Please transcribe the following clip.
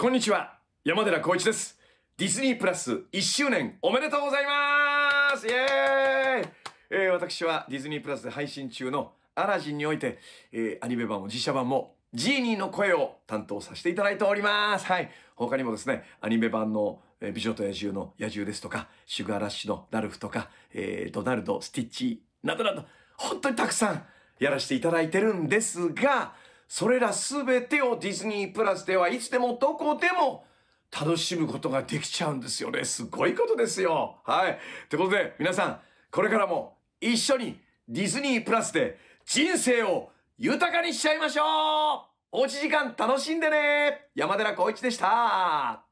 こんにちは山寺宏一ですディズニープラス1周年おめでとうございますイエーイ、えー、私はディズニープラスで配信中のアラジンにおいて、えー、アニメ版も実写版もジーニーの声を担当させていただいております。はい。他にもですね、アニメ版の、え美女と野獣の野獣ですとか、シュガーラッシュのダルフとか、えー、ドナルド、スティッチなどなど、本当にたくさんやらせていただいてるんですが、それらべてをディズニープラスではいつでもどこでも楽しむことができちゃうんですよね。すごいことですよ。はい。ってことで皆さん、これからも一緒にディズニープラスで人生を豊かにしちゃいましょうおうち時間楽しんでね山寺孝一でした